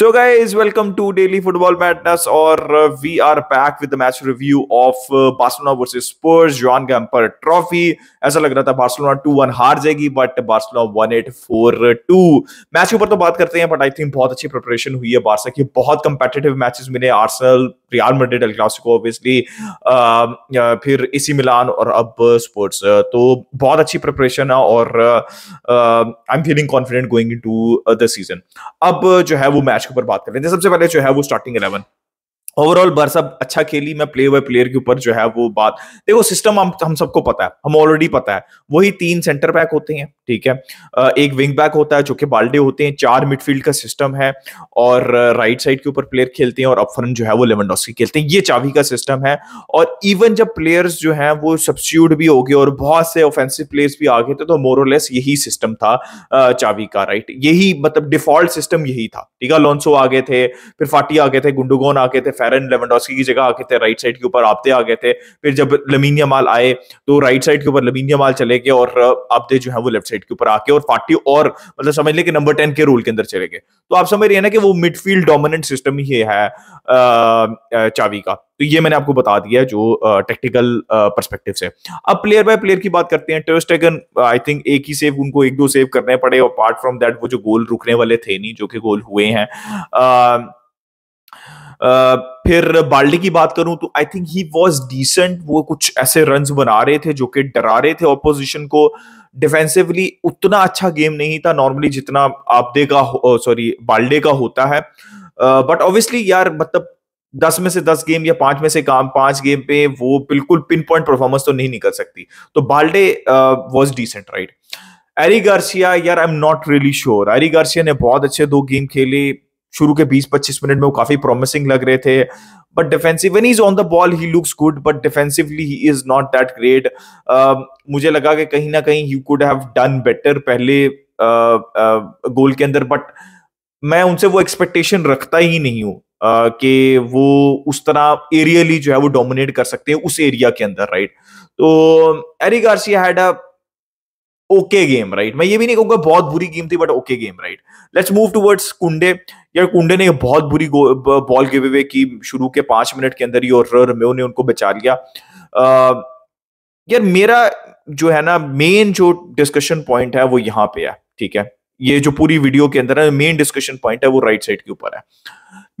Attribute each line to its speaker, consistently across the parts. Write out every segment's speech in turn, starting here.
Speaker 1: So guys welcome to daily football madness और we are back with the match review of Barcelona versus Spurs Joan Gamper trophy ऐसा लग रहा था Barcelona 2-1 हार जाएगी but Barcelona 1842 match के ऊपर तो बात करते हैं बट आई थिंक बहुत अच्छी प्रिपरेशन हुई है बार्सा की बहुत कंपेटिटिव मैचेस मिले Arsenal Real Madrid El Clasico obviously फिर इसी मिलान और अब स्पोर्ट्स तो बहुत अच्छी प्रिपरेशन है और I am feeling confident going to the season अब जो है वो मैच के ऊपर बात कर लेते हैं सबसे पहले जो है वो स्टार्टिंग इलेवन ओवरऑल बरसा अच्छा खेली मैं प्ले बाय प्लेयर के ऊपर जो है वो बात देखो सिस्टम हम हम सबको पता है हम ऑलरेडी पता है वही तीन सेंटर बैक होते हैं ठीक है एक विंग बैक होता है जो कि बाल्डे होते हैं चार मिडफील्ड का सिस्टम है और राइट साइड के ऊपर प्लेयर खेलते हैं और अपफरन जो है वो लेमनडॉस्की खेलते हैं ये चावी का सिस्टम है और इवन जब प्लेयर्स जो हैं वो सब्स्यूड भी हो गए और बहुत से ऑफेंसिव प्लेयर्स भी आ गए थे तो मोरलेस यही सिस्टम था चावी का राइट यही मतलब डिफॉल्ट सिस्टम यही था ठीक है लॉन्सो आ गए थे फिर फाटी आ गए थे गुंडोगोन आ गए थे फेरन लेवनडॉस्की की जगह आ गए थे राइट साइड के ऊपर आपते आ गए थे फिर जब लमीनिया माल आए तो राइट साइड के ऊपर लमीनिया माल चले गए और आपते जो है वो लेफ्ट साइड वेट के ऊपर आके और फाटी और मतलब समझ ले कि नंबर टेन के रोल के अंदर चले गए तो आप समझ रहे हैं ना कि वो मिडफील्ड डोमिनेंट सिस्टम ही है चावी का तो ये मैंने आपको बता दिया जो टेक्टिकल परस्पेक्टिव से अब प्लेयर बाय प्लेयर की बात करते हैं टेस्टेगन आई थिंक एक ही सेव उनको एक दो सेव करने पड़े और अपार्ट फ्रॉम दैट वो जो गोल रुकने वाले थे नहीं जो कि गोल हुए हैं आ, फिर बाल्डे की बात करूं तो I think he was decent वो कुछ ऐसे रन बना रहे थे जो कि डरा रहे थे ऑपोजिशन को डिफेंसिवली उतना अच्छा गेम नहीं था नॉर्मली जितना आपदे का सॉरी बाल्डे का होता है बट ऑब्वियसली यार मतलब दस में से दस गेम या पांच में से काम पांच गेम पे वो बिल्कुल पिन पॉइंट परफॉर्मेंस तो नहीं निकल सकती तो Balde was decent right Eric Garcia यार I am not really sure Eric Garcia ने बहुत अच्छे दो गेम खेले शुरू के 20-25 मिनट में वो काफी प्रॉमिसिंग लग रहे थे but defensive when is on the ball he looks good but defensively he is not that great मुझे लगा कि कहीं ना कहीं you could have done better पहले गोल uh, uh, के अंदर बट मैं उनसे वो एक्सपेक्टेशन रखता ही नहीं हूँ uh, कि वो उस तरह एरियली जो है वो डोमिनेट कर सकते हैं उस एरिया के अंदर राइट right? तो Eric Garcia had a okay game right मैं ये भी नहीं कहूंगा बहुत बुरी गेम थी but okay game right let's move towards Kounde यार कुंडे ने बहुत बुरी बॉल गिवे अवे की शुरू के पांच मिनट के अंदर ही और रमेओ ने उनको बचा लिया यार मेरा जो है ना मेन जो डिस्कशन पॉइंट है वो यहाँ पे है ठीक है ये जो पूरी वीडियो के अंदर है मेन डिस्कशन पॉइंट है वो राइट साइड के ऊपर है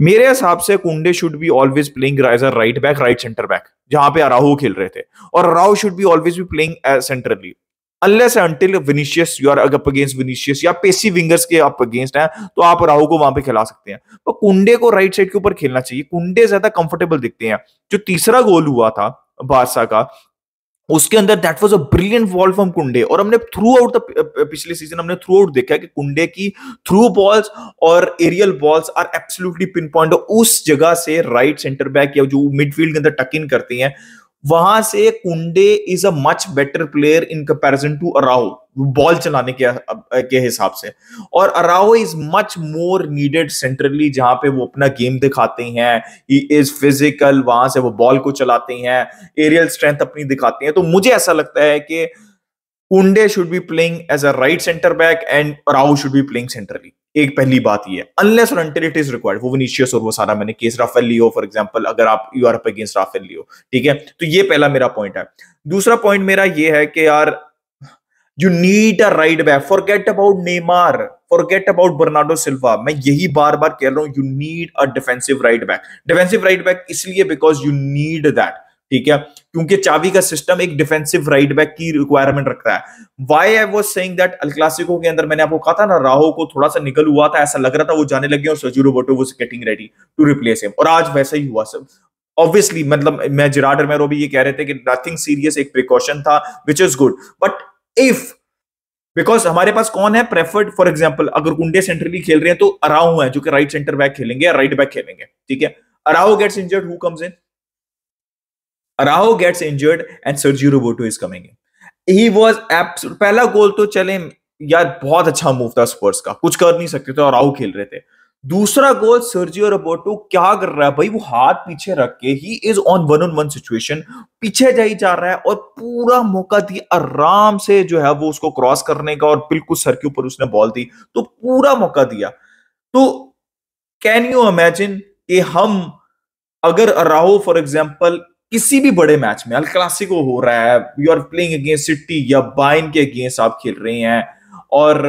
Speaker 1: मेरे हिसाब से Kounde should be always playing right back right centre back जहां पे अराहू खेल रहे थे और Araujo should be always be playing centrally unless until Vinicius you are up against Vinicius या पेसी विंगर्स के आप अगेंस्ट हैं तो आप राहु को वहां पे खिला सकते हैं पर कुंडे को राइट साइड के ऊपर खेलना चाहिए कुंडे ज्यादा कंफर्टेबल दिखते हैं जो तीसरा गोल हुआ था बादशाह का उसके अंदर that was a brilliant ball from Kounde और हमने थ्रू आउट द पिछले सीजन हमने थ्रू आउट देखा है कि कुंडे की थ्रू बॉल्स और aerial balls are absolutely pin point उस जगह से राइट सेंटर बैक या जो मिडफील्ड के अंदर टक इन करती हैं वहां से Kounde is a much better player in comparison to Araujo ball चलाने के के हिसाब से और Araujo is much more needed centrally जहां पे वो अपना गेम दिखाते हैं ही इज फिजिकल वहां से वो बॉल को चलाते हैं एरियल स्ट्रेंथ अपनी दिखाते हैं तो मुझे ऐसा लगता है कि Kounde should be playing as a right centre back and Araujo should be playing centrally एक पहली बात ये अनलेस और इट इज रिक्वायर्ड वो विनीशियस और वो सारा मैंने case Rafael Leao for example अगर आप you are against Rafael Leao ठीक है तो ये पहला मेरा पॉइंट है दूसरा पॉइंट मेरा ये है कि यार you need a right back forget about Neymar get about Bernardo Silva मैं यही बार बार कह रहा हूं you need a defensive right back defensive right back इसलिए बिकॉज यू नीड दैट ठीक है क्योंकि चावी का सिस्टम एक डिफेंसिव राइट बैक की रिक्वायरमेंट रखता है why I was saying that El Clasico के अंदर मैंने आपको कहा था ना राहो को थोड़ा सा निकल हुआ था ऐसा लग रहा था वो जाने लगे और सजी रोबोटो वो getting ready to replace him और आज वैसा ही हुआ सब ऑब्वियसली मतलब मैं जिराडर मेरो भी ये कह रहे थे कि नथिंग सीरियस एक प्रिकॉशन था which is good but if because हमारे पास कौन है प्रेफर्ड फॉर एग्जाम्पल अगर कुंडे सेंट्रली खेल रहे हैं तो अराउ है जो कि राइट सेंटर बैक खेलेंगे या राइट बैक खेलेंगे ठीक है Araujo gets injured who comes in Araujo gets injured and Sergi Roberto is coming in he was absolute पहला गोल तो चले यार बहुत अच्छा मूव था स्पर्स का कुछ कर नहीं सकते थे और आउ खेल रहे थे दूसरा गोल सर्जियो रोबोटो क्या कर रहा है भाई वो हाथ पीछे रख के he is on one on one situation पीछे जा ही जा रहा है और पूरा मौका दिया आराम से जो है वो उसको क्रॉस करने का और बिल्कुल सर के ऊपर उसने बॉल दी तो पूरा मौका दिया तो कैन यू इमेजिन कि हम अगर अराहो फॉर एग्जाम्पल किसी भी बड़े मैच में अल क्लासिको हो रहा है you are playing against City या बाइन के अगेंस्ट आप खेल रहे हैं और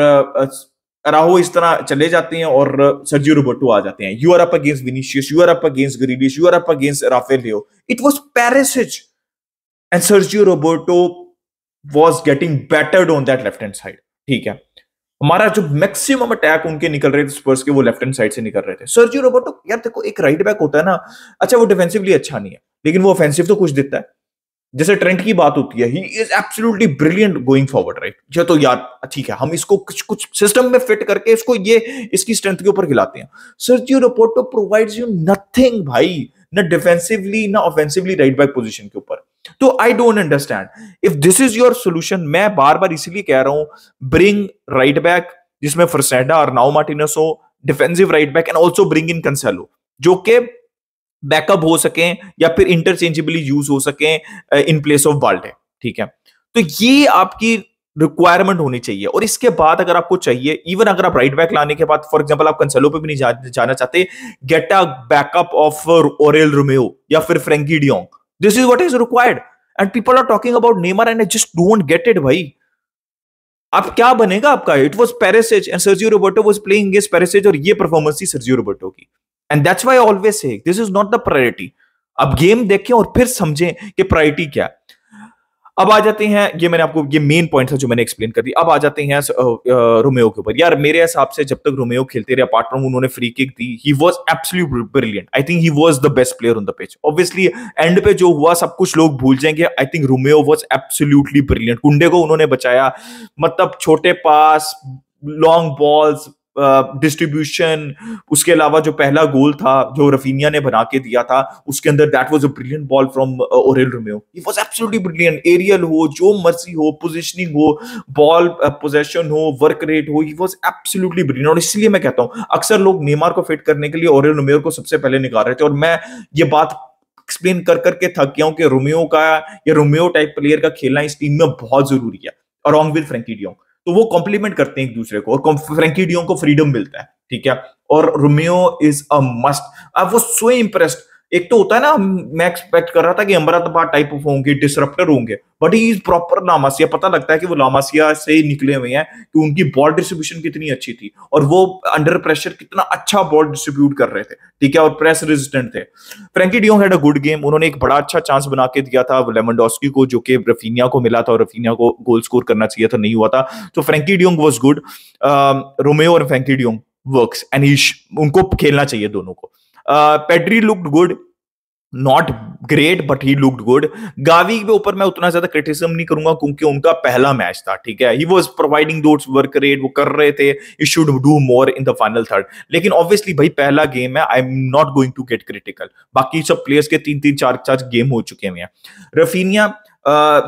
Speaker 1: राहु इस तरह चले जाते हैं और सर्जियो रोबोटो आ जाते हैं you are up against Vinicius you are up against Grealish you are up against Rafael Leao it was Perisic and Sergi Roberto was getting battered on that left hand side ठीक है हमारा जो maximum attack उनके निकल रहे थे स्पर्स के वो लेफ्ट हैंड साइड से निकल रहे थे सर्जियो रोबोटो यार देखो एक राइट बैक होता है ना अच्छा वो डिफेंसिवली अच्छा नहीं है लेकिन वो ऑफेंसिव तो कुछ देता है जैसे ट्रेंट की बात होती है he is absolutely brilliant going forward right ये तो यार ठीक है हम इसको कुछ कुछ सिस्टम में फिट करके इसको ये इसकी स्ट्रेंथ के ऊपर खिलाते हैं sir Sergi Roberto provides you nothing भाई ना डिफेंसिवली ना ऑफेंसिवली राइट बैक पोजिशन के ऊपर तो I don't understand if this is your solution मैं बार बार इसीलिए कह रहा हूं ब्रिंग राइट बैक जिसमें फर्सेडा और नाउ मार्टिनस हो defensive right back and also bring in Cancelo जो के बैकअप हो सके या फिर इंटरचेंजेबली यूज हो सके इन प्लेस ऑफ बाल्टे ठीक है तो ये आपकी रिक्वायरमेंट होनी चाहिए और इसके बाद अगर आपको चाहिए इवन अगर आप राइट बैक लाने के बाद फॉर एग्जांपल आप कंसलो पे भी नहीं जा, जाना चाहते get a backup of Oriol Romeu या फिर Frenkie de Jong this is what is required and people are talking about Neymar and I just don't get it भाई आप क्या बनेगा आपका it was Perisic and Sergi Roberto was playing Perisic और ये performance थी सर्जियो रोबोटो की and that's why always say this is not the priority अब गेम देखें और फिर समझें कि प्रायोरिटी क्या है अब आ जाते हैं ये मैंने आपको ये मेन पॉइंट था जो मैंने एक्सप्लेन कर दी अब आ जाते हैं रोमियो के ऊपर यार मेरे हिसाब से जब तक रोमियो खेलते रहे अपार्ट फ्रॉम उन्होंने फ्री किक दी he was absolute brilliant I think he was the best player on the pitch obviously end पे जो हुआ सब कुछ लोग भूल जाएंगे I think Romeu was absolutely brilliant Kounde को उन्होंने बचाया मतलब छोटे पास लॉन्ग बॉल्स डिस्ट्रीब्यूशन उसके अलावा जो पहला गोल था जो रफीनिया ने बना के दिया था उसके अंदर that was a brilliant ball from Oriol Romeu it was absolutely brilliant aerial हो जो मर्जी हो पोजीशनिंग हो बॉल पोजेशन हो वर्क रेट हो इट वाज एब्सोल्युटली ब्रिलियंट और इसलिए मैं कहता हूं अक्सर लोग नेमार को फिट करने के लिए ओरेल रोमियो को सबसे पहले निकाल रहे थे और मैं ये बात एक्सप्लेन कर करके थक गया हूं कि रोमियो का या रोमियो टाइप प्लेयर का खेलना इस टीम में बहुत जरूरी है अरोंग विद फ्रेंकी डियोंग तो वो कॉम्प्लीमेंट करते हैं एक दूसरे को और फ्रेंकी को फ्रीडम मिलता है ठीक है और रोमियो इज अ मस्ट अब वो सो इम्प्रेस्ड एक तो होता है ना मैं एक्सपेक्ट कर रहा था कि अमृत अमरातबा टाइप ऑफ होंगे डिसरप्टर होंगे but he is proper La Masia पता लगता है कि वो लामासिया से ही निकले हुए हैं कि उनकी बॉल डिस्ट्रीब्यूशन कितनी अच्छी थी और वो अंडर प्रेशर कितना अच्छा बॉल डिस्ट्रीब्यूट कर रहे थे ठीक है और प्रेस रेजिस्टेंट थे Frenkie de Jong had a good game उन्होंने एक बड़ा अच्छा चांस बना के दिया था लेमनडॉस्की को जो कि रफीनिया को मिला था और रफीनिया को गोल स्कोर करना चाहिए था नहीं हुआ था तो Frenkie de Jong was good Romeu और फ्रेंकी डियोंग वर्क एंड उनको खेलना चाहिए दोनों को Pedri looked good not great but he looked good Gavi के ऊपर मैं उतना ज्यादा क्रिटिसिज्म नहीं करूंगा क्योंकि उनका पहला मैच था ठीक है he was providing those work rate वो कर रहे थे you should do more in the final third लेकिन ऑब्वियसली भाई पहला गेम है I am not going to get critical बाकी सब प्लेयर्स के तीन तीन चार चार गेम हो चुके हुए हैं Raphinha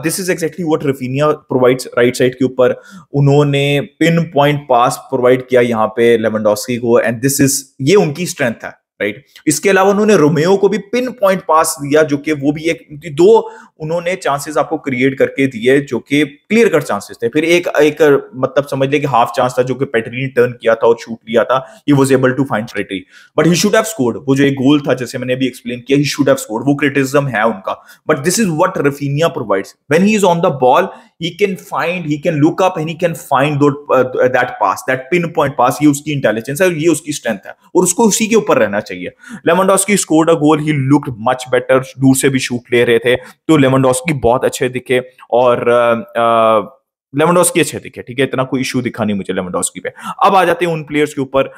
Speaker 1: this is exactly what Raphinha provide right side के ऊपर उन्होंने पिन पॉइंट पास प्रोवाइड किया यहाँ पे लेमनडॉस्की को एंड दिस इज ये उनकी स्ट्रेंथ है राइट इसके अलावा उन्होंने रोमेओ को भी पिन पॉइंट पास दिया जो कि वो भी एक दो उन्होंने चांसेस आपको क्रिएट करके दिए जो कि क्लियर कट चांसेस थे फिर एक एक मतलब समझ लिया कि हाफ चांस था जो कि पेटरी टर्न किया था और शूट लिया था he was able to find क्रेटरी but he should have scored वो जो एक गोल था जैसे मैंने अभी एक्सप्लेन किया ही शुड हैव स्कोर्ड वो क्रिटिसिज्म है उनका but this is what Raphinha provides when he is on the ball he can find he can look up and he can find that pass that pin point pass ये उसकी intelligence है ye uski strength hai aur usko usi ke upar rehna chahiye lewandowski scored a goal he looked much better दूर se bhi shoot le rahe the to lewandowski bahut acche dikhe aur uh, uh, लेमंडोस्की अच्छे दिखे ठीक है इतना कोई issue दिखा नहीं मुझे लेमंडोस्की पे अब आ जाते हैं उन प्लेयर्स के ऊपर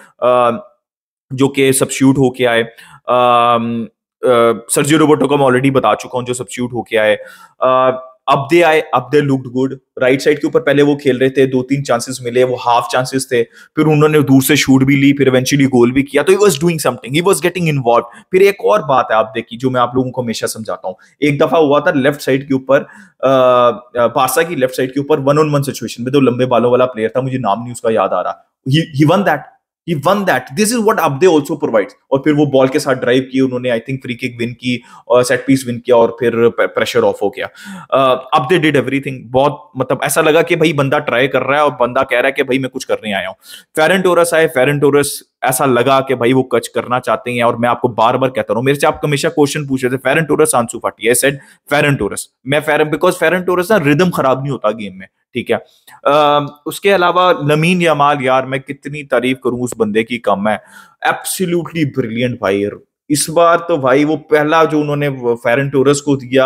Speaker 1: जो कि सब्स्यूट होके आए सर्जियो रोबोटो का मैं ऑलरेडी बता चुका हूं जो सब्स्यूट होके आए अब दे आए अब they looked good right side के ऊपर पहले वो खेल रहे थे दो तीन चांसेस मिले वो हाफ चांसेस थे फिर उन्होंने दूर से शूट भी ली फिर इवेंचुअली गोल भी किया तो he was doing something he was getting involve फिर एक और बात है आप देखिए जो मैं आप लोगों को हमेशा समझाता हूँ एक दफा हुआ था लेफ्ट साइड के ऊपर पासा की लेफ्ट साइड के ऊपर वन ऑन वन सिचुएशन में तो लंबे बालों वाला प्लेयर था मुझे नाम नहीं उसका याद आ रहा he won that he won that this is what अपडे ऑल्सो प्रोवाइड और फिर वो बॉल के साथ ड्राइव की उन्होंने I think free kick win की और सेट पीस विन किया और फिर प्रेशर ऑफ हो गया अपडे दे डिड एवरीथिंग बहुत मतलब ऐसा लगा कि भाई बंदा ट्राई कर रहा है और बंदा कह रहा है कि भाई मैं कुछ करने आया हूँ फेरन टोरस आए फेरन टोरस ऐसा लगा कि भाई वो कच करना चाहते हैं और मैं आपको बार बार कहता रहा मेरे से आप हमेशा क्वेश्चन पूछ रहे थे फेरन टोरस आंसू आई सेड फेरन टोरस मैं फेरन बिकॉज फेरन टोरस ना रिदम खराब नहीं होता गेम में ठीक है आ, उसके अलावा लमीन यमाल यार मैं कितनी तारीफ करूं उस बंदे की कम है एब्सोल्युटली ब्रिलियंट भाई इस बार तो भाई वो पहला जो उन्होंने फेरन टोरस को दिया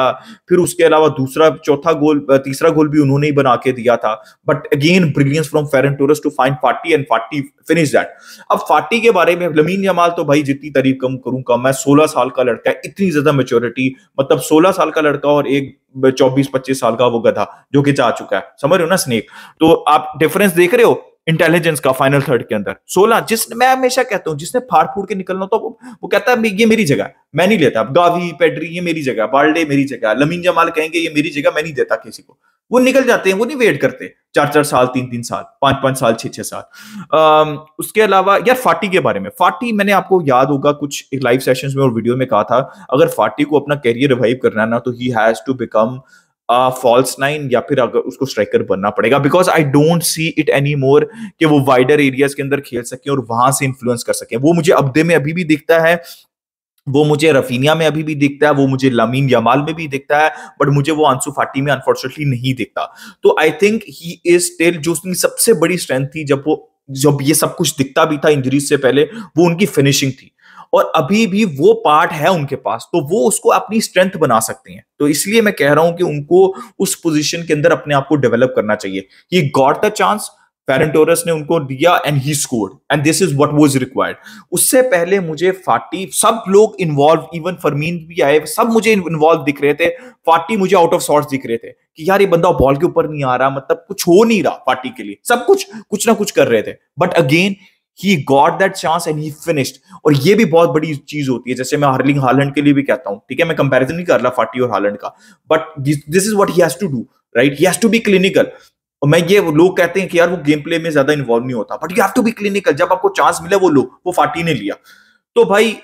Speaker 1: फिर उसके अलावा दूसरा चौथा गोल तीसरा गोल भी उन्होंने ही बना के दिया था but again brilliance from Ferran Torres to find Fati and Fati finish that अब फार्टी के बारे में लमीन यमाल तो भाई जितनी तारीफ कम करूं कम मैं सोलह साल का लड़का है इतनी ज्यादा मेच्योरिटी मतलब सोलह साल का लड़का और एक चौबीस पच्चीस साल का वो गधा जो कि जा चुका है समझ रहे हो ना स्नेक तो आप डिफरेंस देख रहे हो इंटेलिजेंस का फाइनल थर्ड के अंदर सोलह जिस मैं हमेशा कहता हूं जिसने फाड़ फूड के निकलना तो वो कहता है ये मेरी जगह मैं नहीं लेता गावी पेडरी ये मेरी जगह बाल्डे मेरी जगह लमीन जमाल कहेंगे ये मेरी जगह मैं नहीं देता किसी को वो निकल जाते हैं वो नहीं वेट करते चार चार साल तीन तीन साल पांच पांच साल छह छह साल उसके अलावा यार फाटी के बारे में फाटी मैंने आपको याद होगा कुछ एक लाइव सेशन में और वीडियो में कहा था अगर फाटी को अपना कैरियर रिवाइव करना है ना तो he has to become false nine या फिर अगर उसको स्ट्राइकर बनना पड़ेगा because I don't see it anymore कि वो वाइडर एरियाज के अंदर खेल सके और वहां से इन्फ्लुएंस कर सके वो मुझे अब्दे में अभी भी दिखता है वो मुझे रफीनिया में अभी भी दिखता है वो मुझे लमीन यमाल में भी दिखता है बट मुझे वो आंसू फाटी में अनफॉर्चुनेटली नहीं दिखता तो I think he is still जो उसकी सबसे बड़ी स्ट्रेंथ थी जब वो जब ये सब कुछ दिखता भी था इंजरीज से पहले वो उनकी फिनिशिंग थी और अभी भी वो पार्ट है उनके पास तो वो उसको अपनी स्ट्रेंथ बना सकते हैं तो इसलिए मैं कह रहा हूं कि उनको उस पोजीशन के अंदर अपने आप को डेवलप करना चाहिए he got the chance Ferran Torres ने उनको दिया and he scored and this is what was required उससे पहले मुझे फाटी सब लोग इन्वॉल्व इवन फरमीन भी आए सब मुझे इन्वॉल्व दिख रहे थे फाटी मुझे आउट ऑफ सॉर्ट दिख रहे थे कि यार ये बंदा बॉल के ऊपर नहीं आ रहा मतलब कुछ हो नहीं रहा फाटी के लिए सब कुछ कुछ ना कुछ कर रहे थे but again he got that chance and he finished और ये भी बहुत बड़ी चीज होती है जैसे मैं हार्लिंग हार्लैंड के लिए भी कहता हूँ ठीक है मैं कंपेरिजन नहीं कर रहा फाटी और हार्लैंड का but this is what he to do right he has to be clinical और मैं ये लोग कहते हैं कि यार वो गेम प्ले में ज्यादा इन्वॉल्व नहीं होता but you have to be clinical जब आपको चांस मिला वो लो वो फाटी ने लिया तो भाई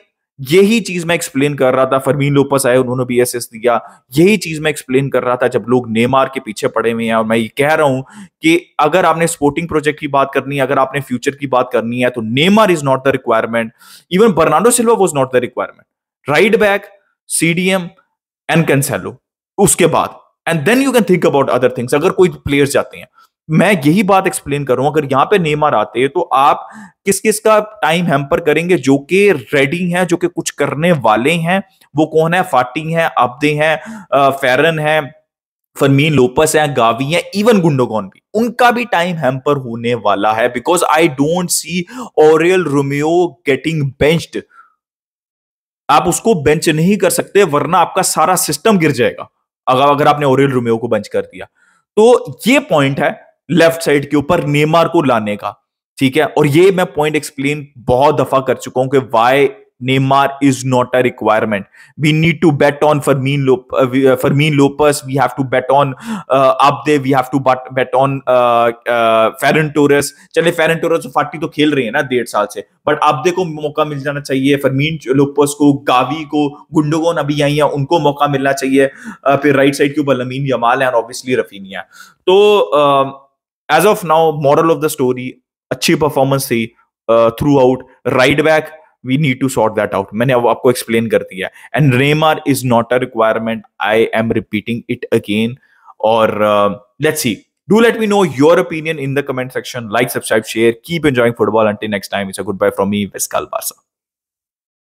Speaker 1: यही चीज मैं एक्सप्लेन कर रहा था फरमीन लोपस आए उन्होंने बी एस दिया यही चीज मैं एक्सप्लेन कर रहा था जब लोग नेमार के पीछे पड़े हुए हैं और मैं ये कह रहा हूं कि अगर आपने स्पोर्टिंग प्रोजेक्ट की बात करनी है अगर आपने फ्यूचर की बात करनी है तो Neymar is not the requirement even Bernardo Silva was not the requirement right back C D M and Cancelo उसके बाद and then you can think about other things अगर कोई प्लेयर्स जाते हैं मैं यही बात एक्सप्लेन कर रहा हूं अगर यहां पे नेमार आते हैं तो आप किस किस का टाइम हेम्पर करेंगे जो कि रेडी हैं जो कि कुछ करने वाले हैं वो कौन है फाटी है अब्दे हैं फेरन है फरमीन लोपस है गावी है इवन गुंडोगॉन भी उनका भी टाइम हैम्पर होने वाला है because I don't see Oriol Romeu getting benched आप उसको बेंच नहीं कर सकते वरना आपका सारा सिस्टम गिर जाएगा अगर अगर आपने ओरियल रोमियो को बंच कर दिया तो ये पॉइंट है लेफ्ट साइड के ऊपर नेमार को लाने का ठीक है और ये मैं पॉइंट एक्सप्लेन बहुत दफा कर चुका हूं कि why Neymar is not a requirement. We need to bet on Fermin, Lop- uh, uh Fermin Lopez. We have to bet on uh, Abde. We have to bet, bet on uh, uh, Ferran Torres. चले फेरन torus और फाटी तो खेल रहे हैं ना डेढ़ साल से बट आबदे को मौका मिल जाना चाहिए फरमीन लोपस को गावी को गुंडोगोन अभी आई है उनको मौका मिलना चाहिए फिर राइट साइड के ऊपर लमीन यमाल है ऑब्वियसली रफीनिया तो as of now model of the story अच्छी परफॉर्मेंस थी throughout right back we need to sort that out मैंने अब आपको एक्सप्लेन कर दिया and Neymar is not a requirement I am repeating it again और let's see do let me know your opinion in the comment section like subscribe share keep enjoying football until next time is a good bye from me वेस्काल Barça